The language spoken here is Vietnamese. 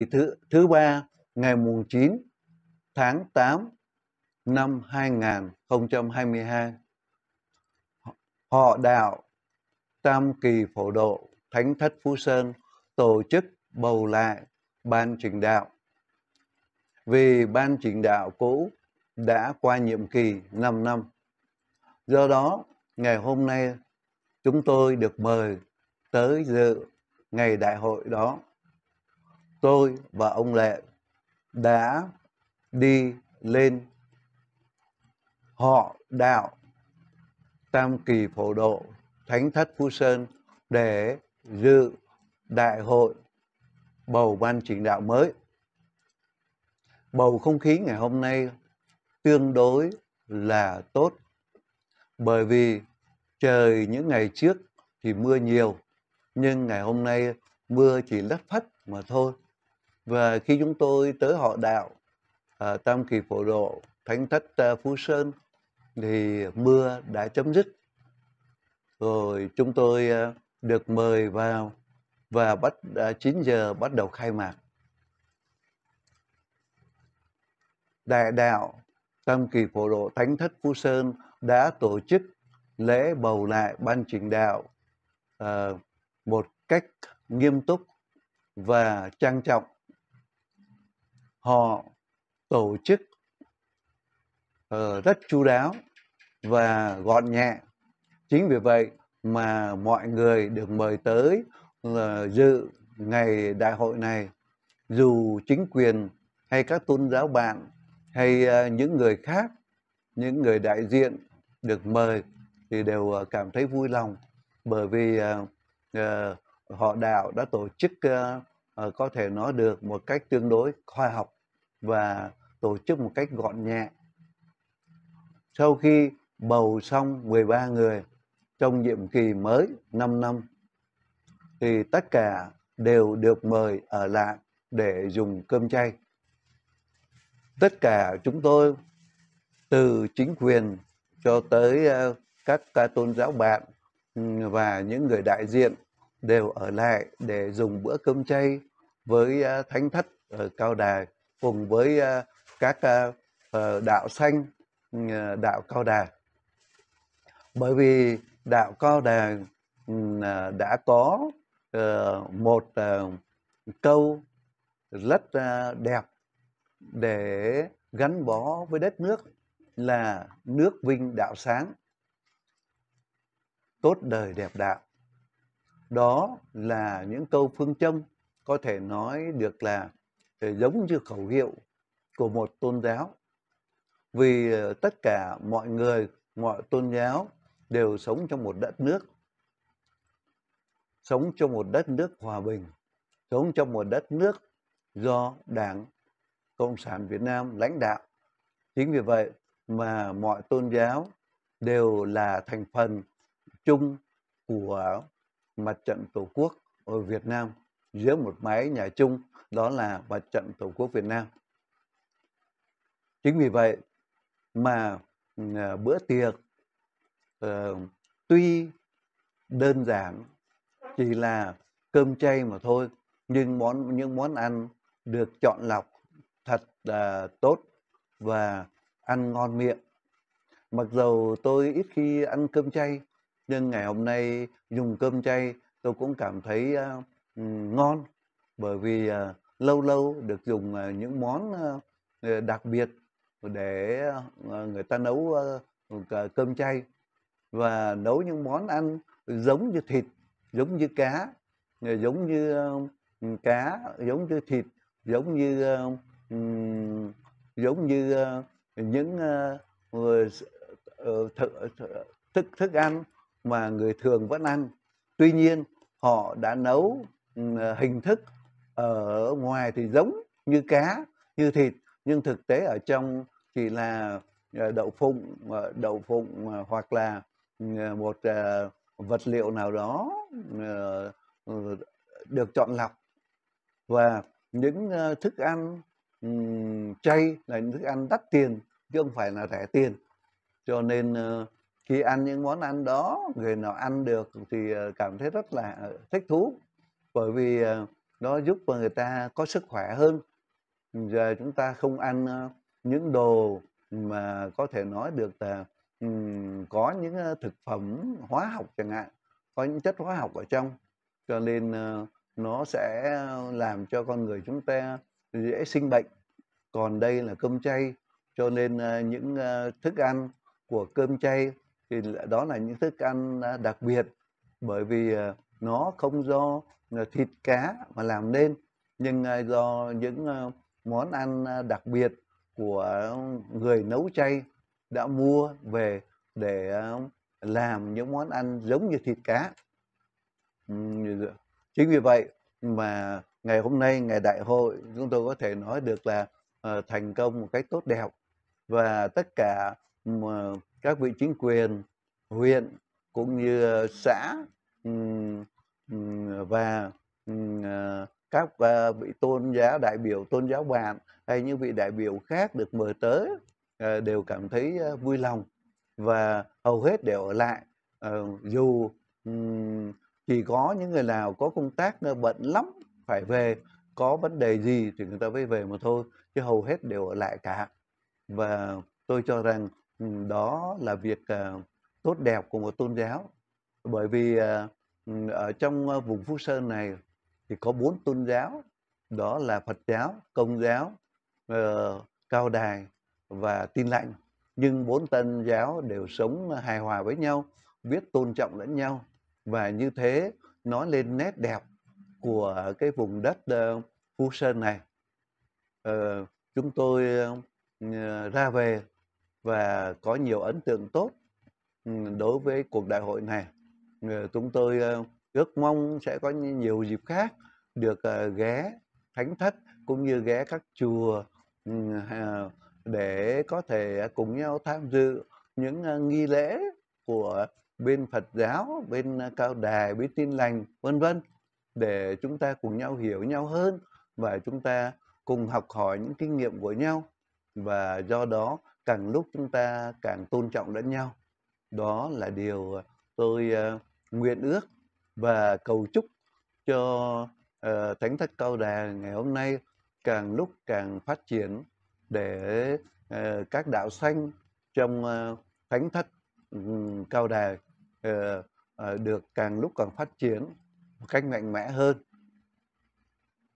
thì thứ thứ ba ngày mùng 9 tháng 8 năm 2022 họ đạo Tam Kỳ Phổ Độ Thánh Thất Phú Sơn tổ chức bầu lại ban trình đạo. Vì ban trình đạo cũ đã qua nhiệm kỳ 5 năm. Do đó, ngày hôm nay chúng tôi được mời tới dự ngày đại hội đó tôi và ông Lệ đã đi lên họ đạo Tam Kỳ Phổ Độ Thánh Thất Phú Sơn để dự đại hội bầu ban chỉ đạo mới. Bầu không khí ngày hôm nay tương đối là tốt bởi vì trời những ngày trước thì mưa nhiều nhưng ngày hôm nay mưa chỉ lất phất mà thôi và khi chúng tôi tới họ đạo à, tam kỳ phổ độ thánh thất à, phú sơn thì mưa đã chấm dứt rồi chúng tôi à, được mời vào và bắt à, 9 giờ bắt đầu khai mạc đại đạo tam kỳ phổ độ thánh thất phú sơn đã tổ chức lễ bầu lại ban trình đạo à, một cách nghiêm túc và trang trọng họ tổ chức uh, rất chú đáo và gọn nhẹ chính vì vậy mà mọi người được mời tới là ờ, dự ngày đại hội này dù chính quyền hay các tôn giáo bạn hay ờ, những người khác những người đại diện được mời thì đều cảm thấy vui lòng bởi vì họ đạo đã tổ chức Ờ, có thể nói được một cách tương đối khoa học và tổ chức một cách gọn nhẹ. Sau khi bầu xong 13 người trong nhiệm kỳ mới 5 năm thì tất cả đều được mời ở lại để dùng cơm chay. Tất cả chúng tôi từ chính quyền cho tới ờ, các ca tôn giáo bạn ừ, và những người đại diện đều ở lại để dùng bữa cơm chay với à, thánh thất ở Cao đài cùng với à, các à, ờ, đạo xanh đạo Cao đài Bởi vì đạo Cao Đà đã có ờ, một ờ, câu rất đẹp để gắn bó với đất nước là nước vinh đạo sáng tốt đời đẹp đạo đó là những câu phương châm có thể nói được là ờ, giống như khẩu hiệu của một tôn giáo vì ờ, tất cả mọi người mọi tôn giáo đều sống trong một đất nước sống trong một đất nước hòa bình sống trong một đất nước do đảng cộng sản việt nam lãnh đạo chính vì vậy mà mọi tôn giáo đều là thành phần chung của mặt trận Tổ quốc ở Việt Nam dưới một mái nhà chung đó là mặt trận Tổ quốc Việt Nam. Chính vì vậy mà à, bữa tiệc uh, tuy đơn giản chỉ là cơm chay mà thôi nhưng món những món ăn được chọn lọc thật là tốt và ăn ngon miệng. Mặc dầu tôi ít khi ăn cơm chay nhưng ngày hôm nay dùng cơm chay tôi cũng cảm thấy uh, ngon bởi vì uh, lâu lâu được dùng uh, những món uh, đặc biệt để uh, người ta nấu uh, cơm chay và nấu những món ăn giống như thịt giống như cá giống như uh, cá giống như thịt giống như uh, um, giống như uh, những uh, thức, thức thức ăn mà người thường vẫn ăn tuy nhiên họ đã nấu ừ, hình thức ở ngoài thì giống như cá như thịt nhưng thực tế ở trong chỉ là ờ, đậu phụng ờ, đậu phụng ờ, hoặc là ừ, một vật liệu nào đó ừ, được chọn lọc và những thức ăn chay là những thức ăn đắt tiền chứ không phải là rẻ tiền cho nên khi ăn những món ăn đó người nào ăn được thì ờ, cảm thấy rất là ờ, thích thú bởi vì ờ, nó giúp cho người ta có sức khỏe hơn giờ chúng ta không ăn những đồ mà có thể nói được là có những thực phẩm hóa học chẳng hạn có những chất hóa học ở trong cho nên nó sẽ làm cho con người chúng ta dễ sinh bệnh còn đây là cơm chay cho nên những thức ăn của cơm chay thì đó là những thức ăn à, đặc biệt bởi vì à, nó không do à, thịt cá mà làm nên nhưng do những món ăn đặc biệt của người nấu chay đã mua về để làm những món ăn giống như thịt cá chính vì vậy mà ngày hôm nay ngày đại hội chúng tôi có thể nói được là thành công một cách tốt đẹp và tất cả các vị chính quyền huyện cũng như xã và à, các à, vị tôn giáo đại biểu tôn giáo bạn hay những vị đại biểu khác được mời tới à, đều cảm thấy vui lòng và hầu hết đều ở lại ờ, dù chỉ có những người nào có công tác bận lắm phải về có vấn đề gì thì người ta mới về mà thôi chứ hầu hết đều ở lại cả và tôi cho rằng Ừ, đó là việc ờ, tốt đẹp của một tôn giáo bởi vì ờ, ừ, ở trong ờ, vùng Phú Sơn này thì có bốn tôn giáo đó là Phật giáo, Công giáo, Cao Đài và Tin Lạnh nhưng bốn tân giáo đều sống hài hòa với nhau biết tôn trọng lẫn nhau và như thế nó lên nét đẹp của cái vùng đất Phú Sơn này chúng tôi ra về và có nhiều ấn tượng tốt ừ, đối với cuộc đại hội này. Ờ, chúng tôi ờ, ước mong sẽ có nhiều dịp khác được ờ, ghé thánh thất cũng như ghé các chùa ừ, à, để có thể cùng nhau tham dự những nghi lễ của bên Phật giáo, bên cao đài, bên tin lành, vân vân để chúng ta cùng nhau hiểu nhau hơn và chúng ta cùng học hỏi những kinh nghiệm của nhau và do đó càng lúc chúng ta càng tôn trọng lẫn nhau đó là điều tôi ờ, nguyện ước và cầu chúc cho ờ, thánh thất cao đà ngày hôm nay càng lúc càng phát triển để ờ, các đạo xanh trong thánh thất cao đà được càng lúc càng phát triển một cách mạnh mẽ hơn